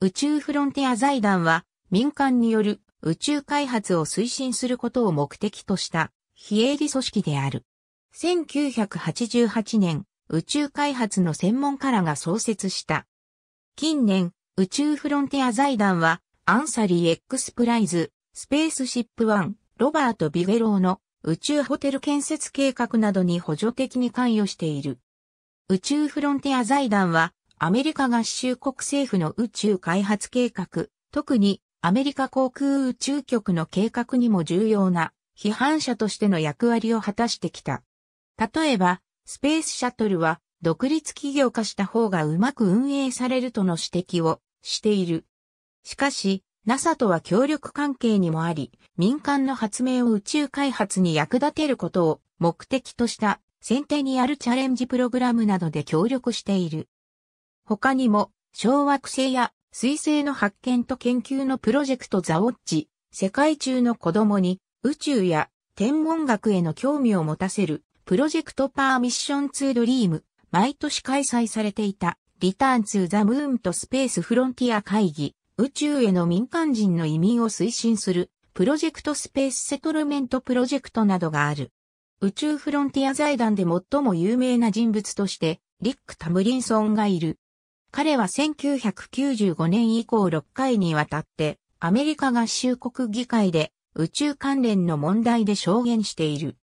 宇宙フロンティア財団は民間による宇宙開発を推進することを目的とした非営利組織である。1988年、宇宙開発の専門家らが創設した。近年、宇宙フロンティア財団は、アンサリー X プライズ、スペースシップワン、ロバート・ビゲローの宇宙ホテル建設計画などに補助的に関与している。宇宙フロンティア財団は、アメリカ合衆国政府の宇宙開発計画、特にアメリカ航空宇宙局の計画にも重要な批判者としての役割を果たしてきた。例えば、スペースシャトルは独立企業化した方がうまく運営されるとの指摘をしている。しかし、NASA とは協力関係にもあり、民間の発明を宇宙開発に役立てることを目的とした先手にあるチャレンジプログラムなどで協力している。他にも、小惑星や水星の発見と研究のプロジェクトザ・ウォッチ、世界中の子供に宇宙や天文学への興味を持たせるプロジェクトパーミッションツードリーム、毎年開催されていたリターンツーザ・ムーンとスペースフロンティア会議、宇宙への民間人の移民を推進するプロジェクトスペースセトルメントプロジェクトなどがある。宇宙フロンティア財団で最も有名な人物として、リック・タムリンソンがいる。彼は1995年以降6回にわたってアメリカ合衆国議会で宇宙関連の問題で証言している。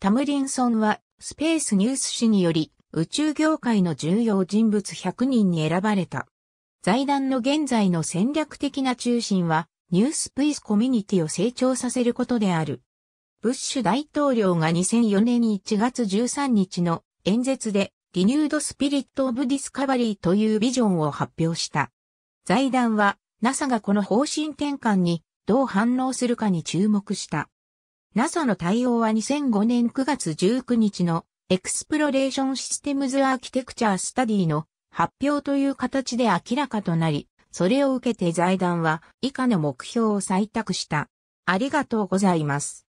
タムリンソンはスペースニュース誌により宇宙業界の重要人物100人に選ばれた。財団の現在の戦略的な中心はニュースプイスコミュニティを成長させることである。ブッシュ大統領が2004年1月13日の演説でリニュード・スピリット・オブ・ディスカバリーというビジョンを発表した。財団は NASA がこの方針転換にどう反応するかに注目した。NASA の対応は2005年9月19日のエクスプロレーションシステムズアーキテクチャースタディの発表という形で明らかとなり、それを受けて財団は以下の目標を採択した。ありがとうございます。